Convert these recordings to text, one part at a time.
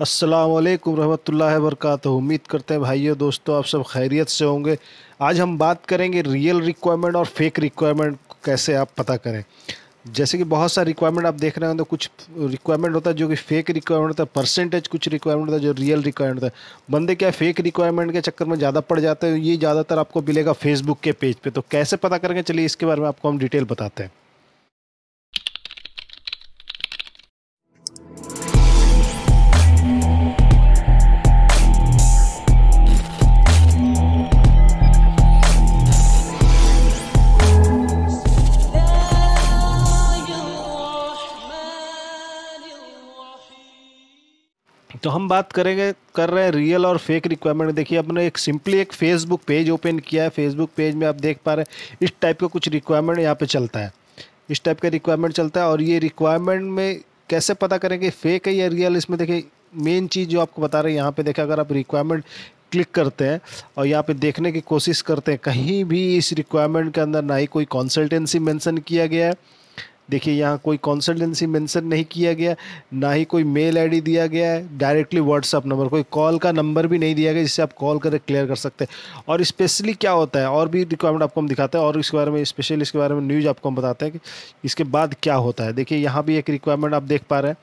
असलकम रहमतुल्लाह वरकत उम्मीद करते हैं भाइयों दोस्तों आप सब खैरियत से होंगे आज हम बात करेंगे रियल रिक्वायरमेंट और फेक रिक्वायरमेंट कैसे आप पता करें जैसे कि बहुत सारे रिक्वायरमेंट आप देख रहे हैं तो कुछ रिक्वायरमेंट होता है जो कि फ़ेक रिक्वायरमेंट होता है परसेंटेज कुछ रिक्वायरमेंट होता है जो रियल रिक्वायरमेंट होता है बंदे क्या फ़ेक रिक्वायरमेंट के चक्कर में ज़्यादा पड़ जाते हैं ये ज़्यादातर आपको मिलेगा फेसबुक के पेज पे तो कैसे पता करेंगे चलिए इसके बारे में आपको हम डिटेल बताते हैं तो हम बात करेंगे कर रहे हैं रियल और फेक रिक्वायरमेंट देखिए अपने एक सिंपली एक फेसबुक पेज ओपन किया है फेसबुक पेज में आप देख पा रहे हैं इस टाइप का कुछ रिक्वायरमेंट यहाँ पे चलता है इस टाइप का रिक्वायरमेंट चलता है और ये रिक्वायरमेंट में कैसे पता करेंगे फेक है या रियल इसमें देखिए मेन चीज़ जो आपको बता रहे हैं यहाँ पर देखें अगर आप रिक्वायरमेंट क्लिक करते हैं और यहाँ पे देखने की कोशिश करते हैं कहीं भी इस रिक्वायरमेंट के अंदर ना ही कोई कंसल्टेंसी मेंशन किया गया है देखिए यहाँ कोई कंसल्टेंसी मेंशन नहीं किया गया ना ही कोई मेल आईडी दिया गया है डायरेक्टली व्हाट्सअप नंबर कोई कॉल का नंबर भी नहीं दिया गया जिससे आप कॉल करके क्लियर कर सकते हैं और स्पेशली क्या होता है और भी रिक्वायरमेंट आपको हम दिखाते हैं और इसके बारे में स्पेशली इसके बारे में न्यूज़ आपको हम बताते हैं कि इसके बाद क्या होता है देखिए यहाँ भी एक रिक्वायरमेंट आप देख पा रहे हैं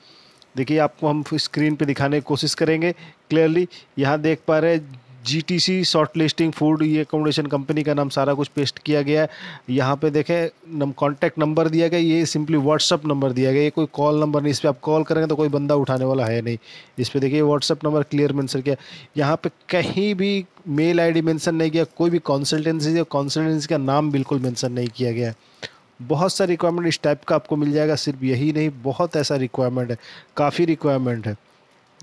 देखिए आपको हम स्क्रीन पर दिखाने की कोशिश करेंगे क्लियरली यहाँ देख पा रहे हैं G T C shortlisting food ये अकोमोडेशन कंपनी का नाम सारा कुछ पेस्ट किया गया है यहाँ पे देखें नम कॉन्टैक्ट नंबर दिया गया ये सिंपली व्हाट्सअप नंबर दिया गया ये कोई कॉल नंबर नहीं इस पर आप कॉल करेंगे तो कोई बंदा उठाने वाला है नहीं इस पर देखिए व्हाट्सअप नंबर क्लियर मैंसन किया यहाँ पर कहीं भी मेल डी मैंसन नहीं किया कोई भी कॉन्सल्टेंसी या कॉन्सल्टेंसी का नाम बिल्कुल मैंसन नहीं किया गया बहुत सा रिक्वायरमेंट इस टाइप का आपको मिल जाएगा सिर्फ यही नहीं बहुत ऐसा रिक्वायरमेंट है काफ़ी रिक्वायरमेंट है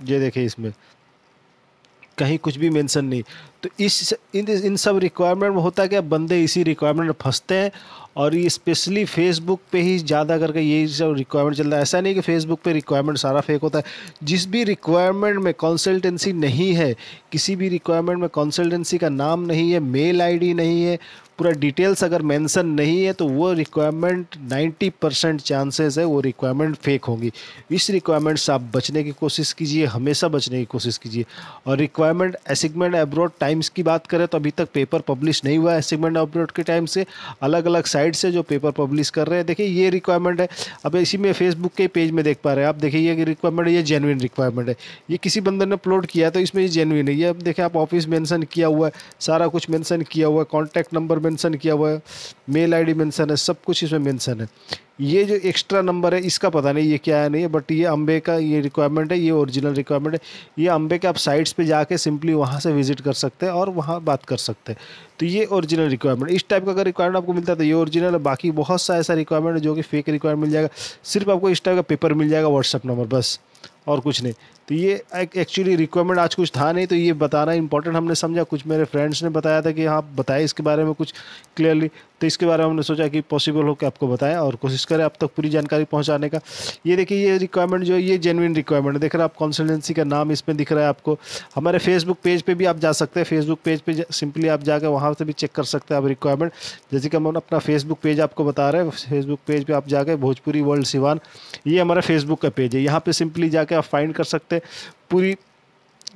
ये देखिए इसमें कहीं कुछ भी मेंशन नहीं तो इस इन इन सब रिक्वायरमेंट में होता है क्या बंदे इसी रिक्वायरमेंट में फंसते हैं और ये स्पेशली फेसबुक पे ही ज़्यादा करके ये सब रिक्वायरमेंट चल रहा है ऐसा नहीं कि फेसबुक पे रिक्वायरमेंट सारा फेक होता है जिस भी रिक्वायरमेंट में कंसल्टेंसी नहीं है किसी भी रिक्वायरमेंट में कंसल्टेंसी का नाम नहीं है मेल आईडी नहीं है पूरा डिटेल्स अगर मेंशन नहीं है तो वो रिक्वायरमेंट 90 परसेंट चांसेस है वो रिक्वायरमेंट फेक होंगी इस रिक्वायरमेंट से आप बचने की कोशिश कीजिए हमेशा बचने की कोशिश कीजिए और रिक्वायरमेंट असिगमेंट अब्रॉड टाइम्स की बात करें तो अभी तक पेपर पब्लिश नहीं हुआ है असिगमेंट अब्रॉड के टाइम से अलग अलग साइड साइड से जो पेपर पब्लिश कर रहे हैं देखिए ये रिक्वायरमेंट है अब इसी में फेसबुक के पेज में देख पा रहे हैं आप देखिए ये रिक्वायरमेंट ये जेनविन रिक्वायरमेंट है ये किसी बंदर ने अपलोड किया तो इसमें ये जेनविन है ये अब देखिए आप ऑफिस मेंशन किया हुआ है सारा कुछ मेंशन किया हुआ है कॉन्टैक्ट नंबर मेंशन किया हुआ है मेल डी मेंशन है सब कुछ इसमें मेंशन है ये जो एक्स्ट्रा नंबर है इसका पता नहीं ये क्या है नहीं है बट ये अम्बे का ये रिक्वायरमेंट है ये ओरिजिनल रिक्वायरमेंट है ये अम्बे के आप साइट्स पे जाके सिंपली वहाँ से विजिट कर सकते हैं और वहाँ बात कर सकते हैं तो ये ओरिजिनल रिक्वायरमेंट इस टाइप का अगर रिक्वायरमेंट आपको मिलता है तो ये ओरिजिनल है बाकी बहुत सा ऐसा रिक्वायरमेंट है जो कि फेक रिक्वायरमेंट मिल जाएगा सिर्फ आपको इस टाइप का पेपर मिल जाएगा व्हाट्सअप नंबर बस और कुछ नहीं तो ये एक्चुअली रिक्वायरमेंट आज कुछ था नहीं तो ये बताना इंपॉर्टेंट हमने समझा कुछ मेरे फ्रेंड्स ने बताया था कि हाँ, आप हाँ बताएं इसके बारे में कुछ क्लियरली तो इसके बारे में हमने सोचा कि पॉसिबल हो कि आपको बताएं और कोशिश करें आप तक पूरी जानकारी पहुंचाने का ये देखिए ये रिक्वायरमेंट जो है ये जेनविन रिक्वायरमेंट है देख रहे आप कंसल्टेंसी का नाम इसमें दिख रहा है आपको हमारे फेसबुक पेज पर भी आप जा सकते हैं फेसबुक पेज पर सिंपली आप जाकर वहाँ से भी चेक कर सकते हैं आप रिक्वायरमेंट जैसे कि हम अपना फेसबुक पेज आपको बता रहे हैं फेसबुक पेज पर आप जाकर भोजपुरी वर्ल्ड सिवान ये हमारा फेसबुक का पेज है यहाँ पर सिंपली जाकर आप फाइंड कर सकते हैं से पूरी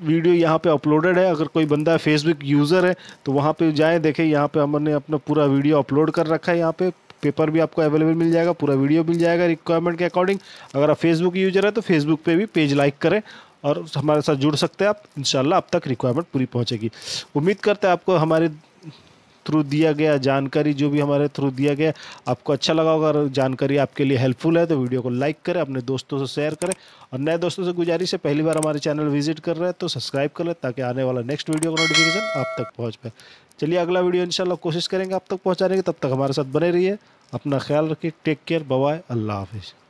वीडियो यहाँ पे अपलोडेड है अगर कोई बंदा फेसबुक यूज़र है तो वहाँ पे जाए देखें यहाँ पे हमने अपना पूरा वीडियो अपलोड कर रखा है यहाँ पे पेपर भी आपको अवेलेबल मिल जाएगा पूरा वीडियो मिल जाएगा रिक्वायरमेंट के अकॉर्डिंग अगर आप फेसबुक यूजर है तो फेसबुक पे भी पेज लाइक करें और हमारे साथ जुड़ सकते हैं आप इन अब तक रिक्वायरमेंट पूरी पहुँचेगी उम्मीद करते हैं आपको हमारे थ्रू दिया गया जानकारी जो भी हमारे थ्रू दिया गया आपको अच्छा लगा होगा अगर जानकारी आपके लिए हेल्पफुल है तो वीडियो को लाइक करें अपने दोस्तों से शेयर करें और नए दोस्तों से गुजारिश है पहली बार हमारे चैनल विजिट कर रहे हैं तो सब्सक्राइब कर लें ताकि आने वाला नेक्स्ट वीडियो का नोटिफिकेशन आप तक पहुँच पाए चलिए अगला वीडियो इंशाल्लाह कोशिश करेंगे आप तक पहुँचाने की तब तक हमारे साथ बने रहिए अपना ख्याल रखिए टेक केयर बवाए अल्लाह हाफिज़